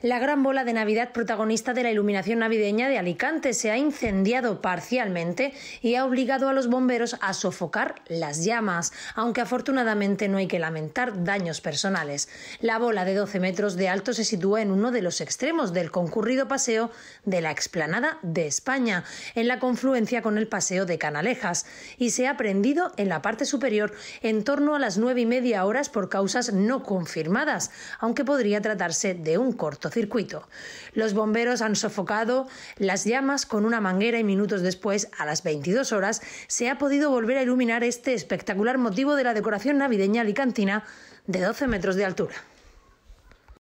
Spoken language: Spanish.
La gran bola de Navidad protagonista de la iluminación navideña de Alicante se ha incendiado parcialmente y ha obligado a los bomberos a sofocar las llamas, aunque afortunadamente no hay que lamentar daños personales. La bola de 12 metros de alto se sitúa en uno de los extremos del concurrido paseo de la explanada de España, en la confluencia con el paseo de Canalejas, y se ha prendido en la parte superior en torno a las nueve y media horas por causas no confirmadas, aunque podría tratarse de un corto circuito. Los bomberos han sofocado las llamas con una manguera y minutos después, a las 22 horas, se ha podido volver a iluminar este espectacular motivo de la decoración navideña alicantina de 12 metros de altura.